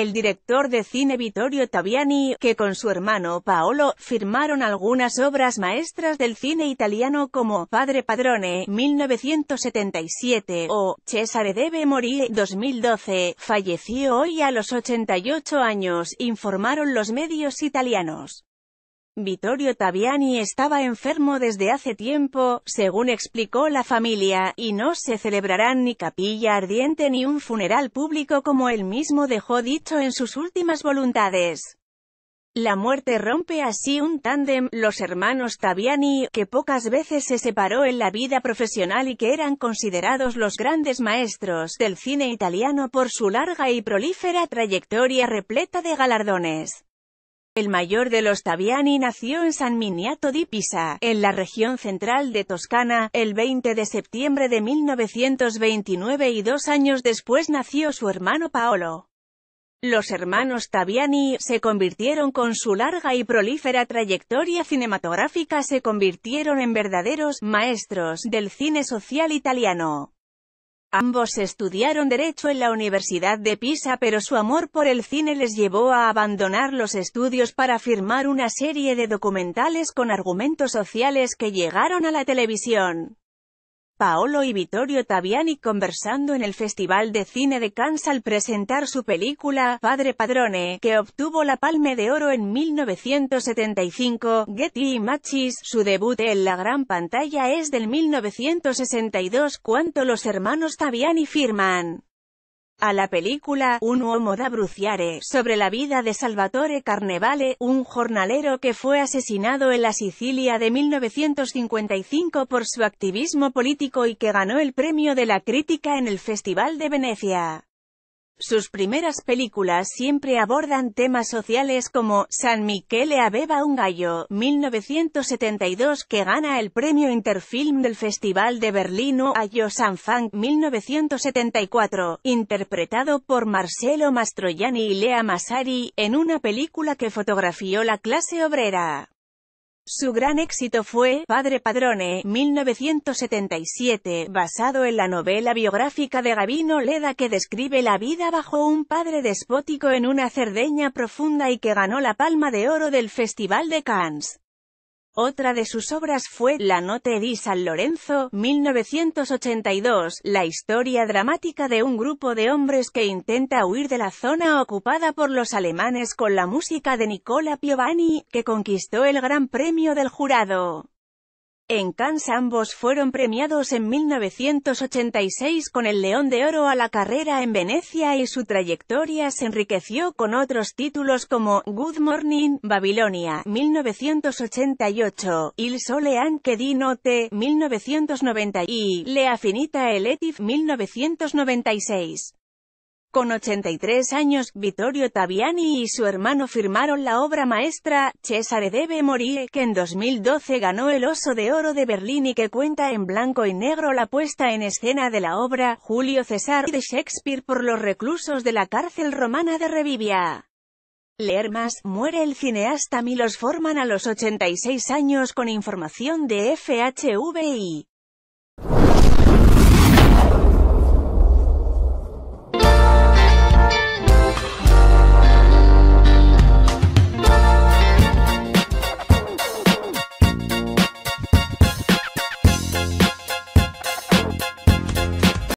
el director de cine Vittorio Taviani, que con su hermano Paolo, firmaron algunas obras maestras del cine italiano como Padre Padrone, 1977, o Cesare debe morir, 2012, falleció hoy a los 88 años, informaron los medios italianos. Vittorio Taviani estaba enfermo desde hace tiempo, según explicó la familia, y no se celebrarán ni capilla ardiente ni un funeral público como él mismo dejó dicho en sus últimas voluntades. La muerte rompe así un tándem, los hermanos Taviani, que pocas veces se separó en la vida profesional y que eran considerados los grandes maestros del cine italiano por su larga y prolífera trayectoria repleta de galardones. El mayor de los Taviani nació en San Miniato di Pisa, en la región central de Toscana, el 20 de septiembre de 1929 y dos años después nació su hermano Paolo. Los hermanos Taviani se convirtieron con su larga y prolífera trayectoria cinematográfica se convirtieron en verdaderos maestros del cine social italiano. Ambos estudiaron Derecho en la Universidad de Pisa pero su amor por el cine les llevó a abandonar los estudios para firmar una serie de documentales con argumentos sociales que llegaron a la televisión. Paolo y Vittorio Taviani conversando en el Festival de Cine de Cannes al presentar su película, Padre Padrone, que obtuvo la Palme de Oro en 1975, Getty Machis, su debut en la gran pantalla es del 1962 cuanto los hermanos Taviani firman a la película Un uomo da bruciare, sobre la vida de Salvatore Carnevale, un jornalero que fue asesinado en la Sicilia de 1955 por su activismo político y que ganó el premio de la crítica en el Festival de Venecia. Sus primeras películas siempre abordan temas sociales como San Michele Aveva un gallo, 1972 que gana el premio Interfilm del Festival de Berlín o Ayo San Fang, 1974, interpretado por Marcelo Mastroianni y Lea Massari, en una película que fotografió la clase obrera. Su gran éxito fue Padre Padrone, 1977, basado en la novela biográfica de Gavino Leda que describe la vida bajo un padre despótico en una Cerdeña profunda y que ganó la Palma de Oro del Festival de Cannes. Otra de sus obras fue La Notte di San Lorenzo, 1982, la historia dramática de un grupo de hombres que intenta huir de la zona ocupada por los alemanes con la música de Nicola Piovani, que conquistó el Gran Premio del Jurado. En Cannes ambos fueron premiados en 1986 con el León de Oro a la carrera en Venecia y su trayectoria se enriqueció con otros títulos como Good Morning, Babilonia, 1988, Il Sole anche di notte, 1990 y Le Affinita etif» 1996. Con 83 años, Vittorio Taviani y su hermano firmaron la obra maestra, Cesare deve morire, que en 2012 ganó el Oso de Oro de Berlín y que cuenta en blanco y negro la puesta en escena de la obra, Julio César de Shakespeare por los reclusos de la cárcel romana de Revivia. Leer más, muere el cineasta Milos Forman a los 86 años con información de FHVI.